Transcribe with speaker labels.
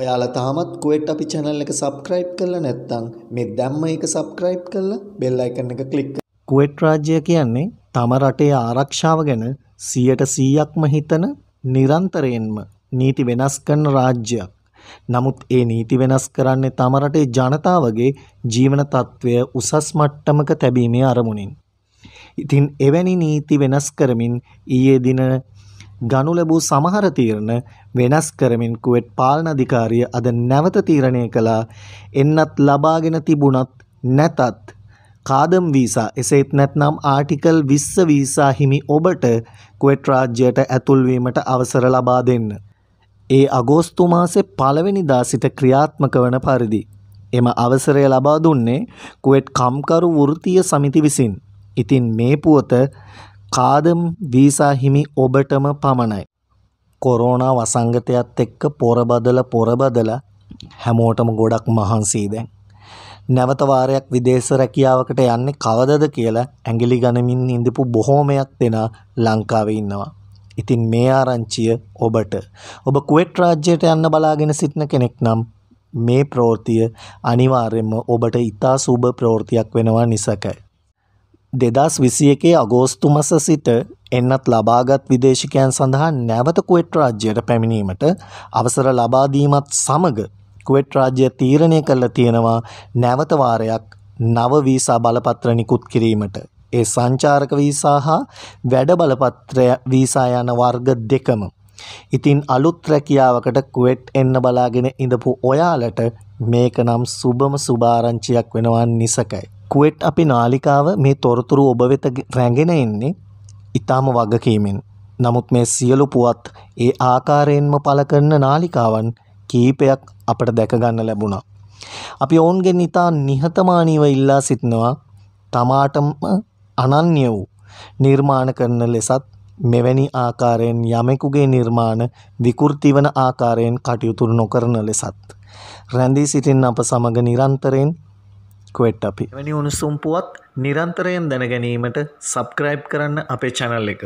Speaker 1: ඔයාලා තාමත් කුවෙට් අපි channel එක subscribe කරලා නැත්නම් මේ දැම්ම එක subscribe කරලා bell icon එක click කරන්න. කුවෙට් රාජ්‍ය කියන්නේ තම රටේ ආරක්ෂාව ගැන 100%ක්ම හිතන නිරන්තරයෙන්ම නීති වෙනස් කරන රාජ්‍යයක්. නමුත් ඒ නීති වෙනස් කරන්නේ තම රටේ ජනතාවගේ ජීවන තත්ත්වය උසස් මට්ටමක තැබීමේ අරමුණින්. ඉතින් එවැනි නීති වෙනස් කරමින් ඊයේ දින ගනු ලැබූ සමහර තීරණ වෙනස් කරමින් කුවෙට් පාලනාධිකාරිය අද නැවත තීරණය කළා එන්නත් ලබාගෙන තිබුණත් නැතත් කාදම් වීසා එසේත් නැත්නම් ආටිකල් 20 වීසා හිමි ඔබට කුවෙට් රාජ්‍යයට ඇතුල් වීමට අවසර ලබා දෙන්න. ඒ අගෝස්තු මාසේ පළවෙනිදා සිට ක්‍රියාත්මක වන පරිදි එම අවසරය ලබා දුන්නේ කුවෙට් කම්කරු වෘත්තීය සමිති විසින්. ඉතින් මේ පුවත කාදම් වීසා හිමි ඔබටම පමණයි. කොරෝනා වසංගතයත් එක්ක පොරබදල පොරබදල හැමෝටම ගොඩක් මහන්සී දැන්. නැවත වාරයක් විදේශ රැකියාවකට යන්නේ කවදද කියලා ඇඟිලි ගණමින් ඉඳපු බොහෝමයක් දෙනා ලංකාවේ ඉන්නවා. ඉතින් මේ ආරංචිය ඔබට. ඔබ කුවෙට් රාජ්‍යයට යන්න බලාගෙන සිටින කෙනෙක් නම් මේ ප්‍රවෘතිය අනිවාර්යයෙන්ම ඔබට ඉතා සුබ ප්‍රවෘතියක් වෙනවා නිසකයි. දෙදස් විසි එකේ අගෝස්තු මස සිට එන්නත් ලබාගත් විදේශිකයන් සඳහා නැවත කුවෙට් රාජ්‍යයට පැමිණීමට අවසර ලබාදීමත් සමග කුවෙට් රාජ්‍ය තීරණය කරලා තියෙනවා නැවතවාරයක් නව වීසා බලපත්‍ර නිකුත් කිරීමට. ඒ සංචාරක වීසා හා වැඩ බලපත්‍රය වීසා යන වර්ග දෙකම. ඉතින් අලුත් රැකියාවකට කුවෙට් එන්න බලාගෙන ඉඳපු ඔයාලට මේක නම් සුබම සුභාරංචියක් වෙනවා නිසකයි. කුවෙට් අපි නාලිකාව මේ තොරතුරු ඔබ වෙත රැඟෙන එන්නේ ඊටාම වගකීමෙන්. නමුත් මේ සියලු පුවත් ඒ ආකාරයෙන්ම පළ කරන නාලිකාවන් කීපයක් අපට දැක ගන්න ලැබුණා. අපි ඔවුන්ගෙන් ඊටා නිහතමානීව ඉල්ලා සිටිනවා තමාටම අනන්‍ය වූ නිර්මාණ කරන ලෙසත් මෙවැනි ආකාරයෙන් යමෙකුගේ නිර්මාණ විකෘති වන ආකාරයෙන් කටයුතු නොකරන ලෙසත් රැඳී සිටින්න අප සමග නිරන්තරයෙන් ස්ක්වට් අපි වැනි උණුසුම්පුවත් නිරන්තරයෙන් දැනගැනීමට සබ්ක්‍රයිබ් කරන්න අපේ චැනල් එක